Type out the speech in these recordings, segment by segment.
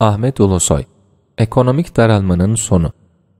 Ahmet Ulusoy Ekonomik daralmanın sonu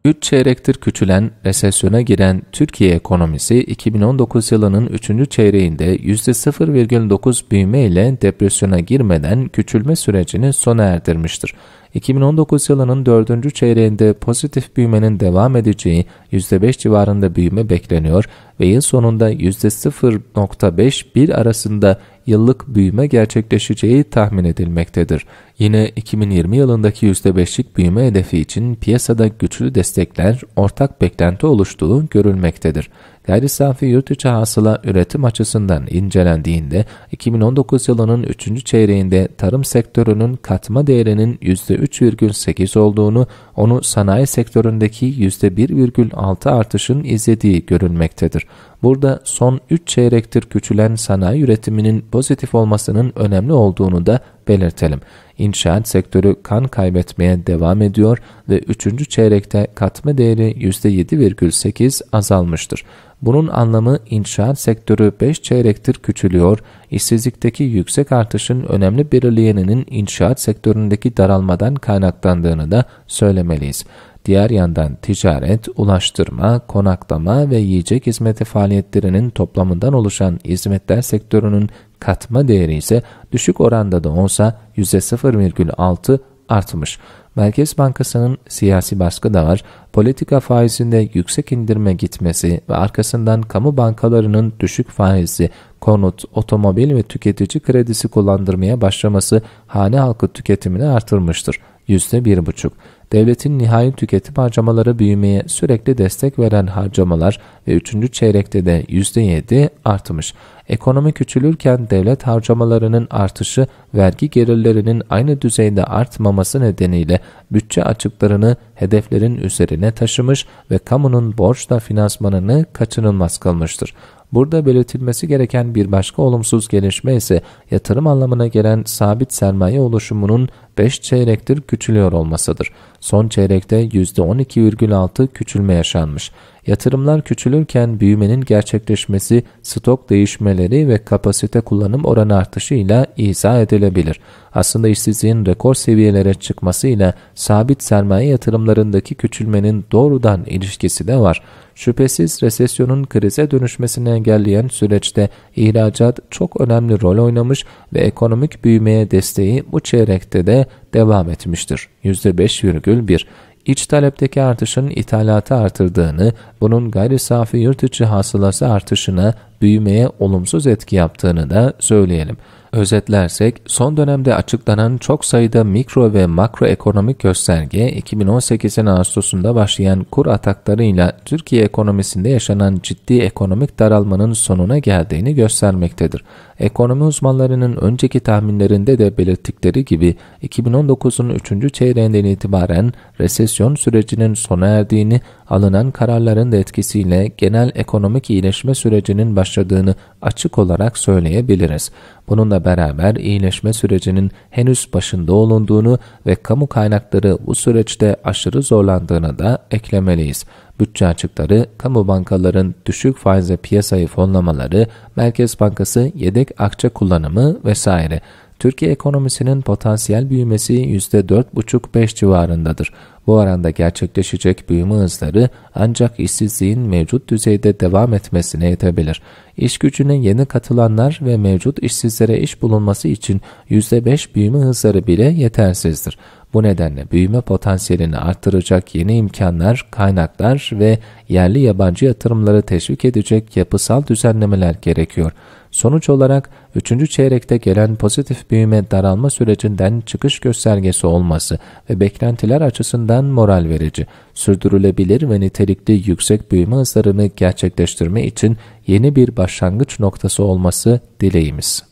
3 çeyrektir küçülen, resesyona giren Türkiye ekonomisi 2019 yılının 3. çeyreğinde %0,9 büyüme ile depresyona girmeden küçülme sürecini sona erdirmiştir. 2019 yılının 4. çeyreğinde pozitif büyümenin devam edeceği %5 civarında büyüme bekleniyor ve yıl sonunda %0.5-1 arasında yıllık büyüme gerçekleşeceği tahmin edilmektedir. Yine 2020 yılındaki %5'lik büyüme hedefi için piyasada güçlü destekler, ortak beklenti oluştuğu görülmektedir. Gayri safi yurt içi hasıla üretim açısından incelendiğinde 2019 yılının 3. çeyreğinde tarım sektörünün katma değerinin %3,8 olduğunu, onu sanayi sektöründeki %1,6 artışın izlediği görülmektedir. Burada son 3 çeyrektir küçülen sanayi üretiminin pozitif olmasının önemli olduğunu da belirtelim. İnşaat sektörü kan kaybetmeye devam ediyor ve 3. çeyrekte katma değeri %7,8 azalmıştır. Bunun anlamı inşaat sektörü 5 çeyrektir küçülüyor, işsizlikteki yüksek artışın önemli belirleyeninin inşaat sektöründeki daralmadan kaynaklandığını da söylemeliyiz. Diğer yandan ticaret, ulaştırma, konaklama ve yiyecek hizmeti faaliyetlerinin toplamından oluşan hizmetler sektörünün katma değeri ise düşük oranda da olsa %0,6 artmış. Merkez Bankası'nın siyasi baskı da var. Politika faizinde yüksek indirme gitmesi ve arkasından kamu bankalarının düşük faizli konut, otomobil ve tüketici kredisi kullandırmaya başlaması hane halkı tüketimini artırmıştır. %1,5 devletin nihai tüketim harcamaları büyümeye sürekli destek veren harcamalar ve 3. çeyrekte de %7 artmış. Ekonomi küçülürken devlet harcamalarının artışı vergi gelirlerinin aynı düzeyde artmaması nedeniyle bütçe açıklarını hedeflerin üzerine taşımış ve kamunun borçla finansmanını kaçınılmaz kılmıştır. Burada belirtilmesi gereken bir başka olumsuz gelişme ise yatırım anlamına gelen sabit sermaye oluşumunun 5 çeyrektir küçülüyor olmasıdır. Son çeyrekte %12,6 küçülme yaşanmış. Yatırımlar küçülürken büyümenin gerçekleşmesi stok değişmeleri ve kapasite kullanım oranı artışıyla izah edilebilir. Aslında işsizliğin rekor seviyelere çıkmasıyla sabit sermaye yatırımlarındaki küçülmenin doğrudan ilişkisi de var. Şüphesiz resesyonun krize dönüşmesini engelleyen süreçte ihracat çok önemli rol oynamış ve ekonomik büyümeye desteği bu çeyrekte de devam etmiştir. %5,1 iç talepteki artışın ithalatı artırdığını, bunun gayri safi yurt içi hasılası artışına büyümeye olumsuz etki yaptığını da söyleyelim. Özetlersek, son dönemde açıklanan çok sayıda mikro ve makroekonomik gösterge 2018'in Ağustos'unda başlayan kur ataklarıyla Türkiye ekonomisinde yaşanan ciddi ekonomik daralmanın sonuna geldiğini göstermektedir. Ekonomi uzmanlarının önceki tahminlerinde de belirttikleri gibi 2019'un 3. çeyreğinden itibaren resesyon sürecinin sona erdiğini, alınan kararların da etkisiyle genel ekonomik iyileşme sürecinin başlangıcı başladığını açık olarak söyleyebiliriz. Bununla beraber iyileşme sürecinin henüz başında olunduğunu ve kamu kaynakları bu süreçte aşırı zorlandığını da eklemeliyiz. Bütçe açıkları, kamu bankaların düşük faizle piyasayı fonlamaları, Merkez Bankası yedek akçe kullanımı vesaire. Türkiye ekonomisinin potansiyel büyümesi %4,5-5 civarındadır. Bu aranda gerçekleşecek büyüme hızları ancak işsizliğin mevcut düzeyde devam etmesine yetebilir. İş gücüne yeni katılanlar ve mevcut işsizlere iş bulunması için %5 büyüme hızları bile yetersizdir. Bu nedenle büyüme potansiyelini arttıracak yeni imkanlar, kaynaklar ve yerli yabancı yatırımları teşvik edecek yapısal düzenlemeler gerekiyor. Sonuç olarak 3. çeyrekte gelen pozitif büyüme daralma sürecinden çıkış göstergesi olması ve beklentiler açısından moral verici. Sürdürülebilir ve nitelikli yüksek büyüme hızlarını gerçekleştirme için yeni bir başlangıç noktası olması dileğimiz.